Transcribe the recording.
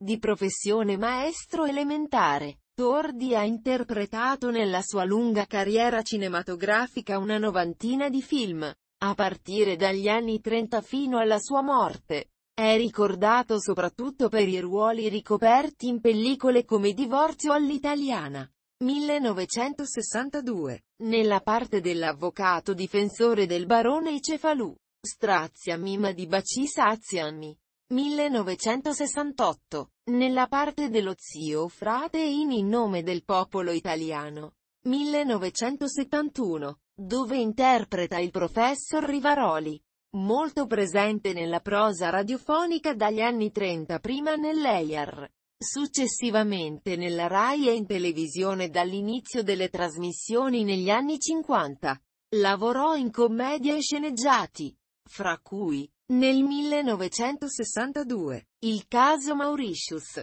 Di professione maestro elementare, Tordi ha interpretato nella sua lunga carriera cinematografica una novantina di film, a partire dagli anni 30 fino alla sua morte. È ricordato soprattutto per i ruoli ricoperti in pellicole come Divorzio all'italiana. 1962, nella parte dell'avvocato difensore del barone Cefalù, Strazia Mima di Baci Saziani, 1968, nella parte dello zio frate in In nome del popolo italiano. 1971, dove interpreta il professor Rivaroli. Molto presente nella prosa radiofonica dagli anni 30 prima nell'EIAR, successivamente nella RAI e in televisione dall'inizio delle trasmissioni negli anni 50. Lavorò in commedia e sceneggiati fra cui, nel 1962, il caso Mauritius.